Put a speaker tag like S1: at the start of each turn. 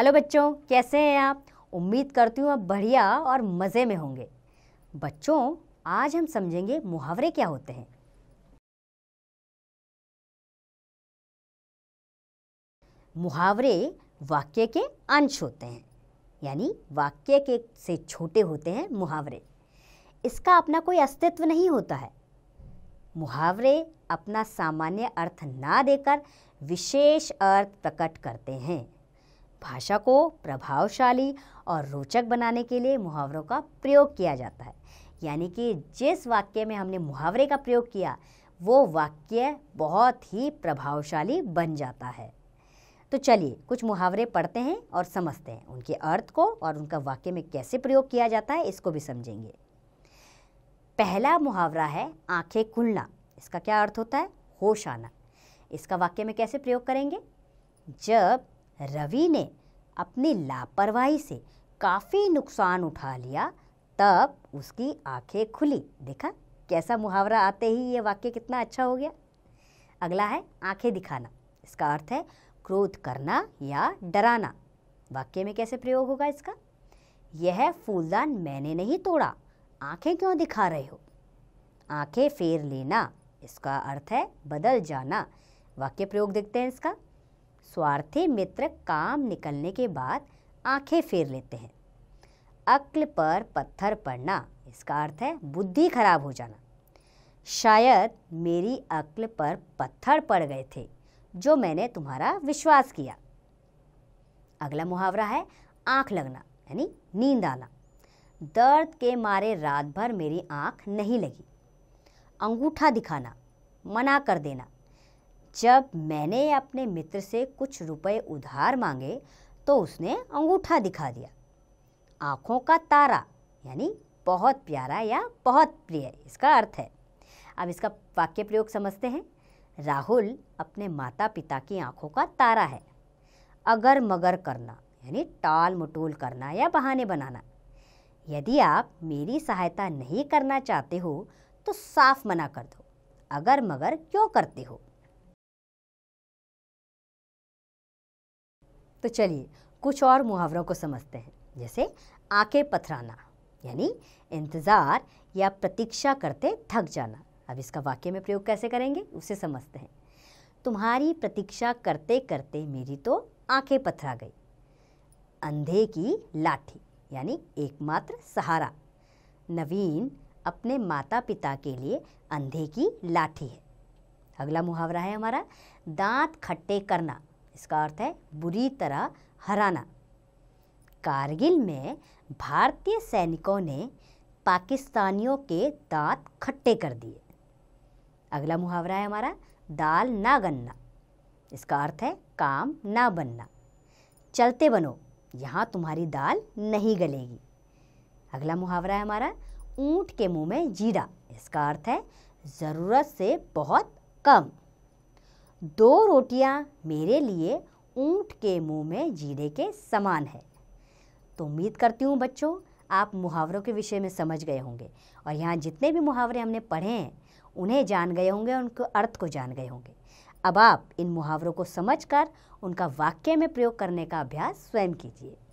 S1: hello बच्चों कैसे हैं आप उम्मीद करती हूँ आप बढ़िया और मज़े में होंगे बच्चों आज हम समझेंगे मुहावरे क्या होते हैं मुहावरे वाक्य के अंश होते हैं यानी वाक्य के से छोटे होते हैं मुहावरे इसका अपना कोई अस्तित्व नहीं होता है मुहावरे अपना सामान्य अर्थ ना देकर विशेष अर्थ प्रकट करते हैं भाषा को प्रभावशाली और रोचक बनाने के लिए मुहावरों का प्रयोग किया जाता है यानी कि जिस वाक्य में हमने मुहावरे का प्रयोग किया वो वाक्य बहुत ही प्रभावशाली बन जाता है तो चलिए कुछ मुहावरे पढ़ते हैं और समझते हैं उनके अर्थ को और उनका वाक्य में कैसे प्रयोग किया जाता है इसको भी समझेंगे पहला मुहावरा है आंखें खुलना इसका क्या अर्थ होता है होश आना इसका वाक्य में कैसे प्रयोग करेंगे जब रवि ने अपनी लापरवाही से काफ़ी नुकसान उठा लिया तब उसकी आंखें खुली देखा कैसा मुहावरा आते ही ये वाक्य कितना अच्छा हो गया अगला है आंखें दिखाना इसका अर्थ है क्रोध करना या डराना वाक्य में कैसे प्रयोग होगा इसका यह फूलदान मैंने नहीं तोड़ा आंखें क्यों दिखा रहे हो आंखें फेर लेना इसका अर्थ है बदल जाना वाक्य प्रयोग देखते हैं इसका स्वार्थी मित्र काम निकलने के बाद आंखें फेर लेते हैं अक्ल पर पत्थर पड़ना इसका अर्थ है बुद्धि खराब हो जाना शायद मेरी अक्ल पर पत्थर पड़ गए थे जो मैंने तुम्हारा विश्वास किया अगला मुहावरा है आंख लगना यानी नींद आना दर्द के मारे रात भर मेरी आंख नहीं लगी अंगूठा दिखाना मना कर देना जब मैंने अपने मित्र से कुछ रुपए उधार मांगे तो उसने अंगूठा दिखा दिया आँखों का तारा यानी बहुत प्यारा या बहुत प्रिय इसका अर्थ है अब इसका वाक्य प्रयोग समझते हैं राहुल अपने माता पिता की आँखों का तारा है अगर मगर करना यानी टाल मटोल करना या बहाने बनाना यदि आप मेरी सहायता नहीं करना चाहते हो तो साफ मना कर दो अगर मगर क्यों करते हो तो चलिए कुछ और मुहावरों को समझते हैं जैसे आंखें पथराना यानी इंतज़ार या प्रतीक्षा करते थक जाना अब इसका वाक्य में प्रयोग कैसे करेंगे उसे समझते हैं तुम्हारी प्रतीक्षा करते करते मेरी तो आंखें पथरा गई अंधे की लाठी यानी एकमात्र सहारा नवीन अपने माता पिता के लिए अंधे की लाठी है अगला मुहावरा है हमारा दांत खट्टे करना इसका अर्थ है बुरी तरह हराना कारगिल में भारतीय सैनिकों ने पाकिस्तानियों के दांत खट्टे कर दिए अगला मुहावरा है हमारा दाल ना गन्ना इसका अर्थ है काम ना बनना चलते बनो यहाँ तुम्हारी दाल नहीं गलेगी अगला मुहावरा है हमारा ऊँट के मुंह में जीरा इसका अर्थ है ज़रूरत से बहुत कम दो रोटियां मेरे लिए ऊंट के मुंह में जीरे के समान है तो उम्मीद करती हूँ बच्चों आप मुहावरों के विषय में समझ गए होंगे और यहाँ जितने भी मुहावरे हमने पढ़े हैं उन्हें जान गए होंगे उनके अर्थ को जान गए होंगे अब आप इन मुहावरों को समझकर उनका वाक्य में प्रयोग करने का अभ्यास स्वयं कीजिए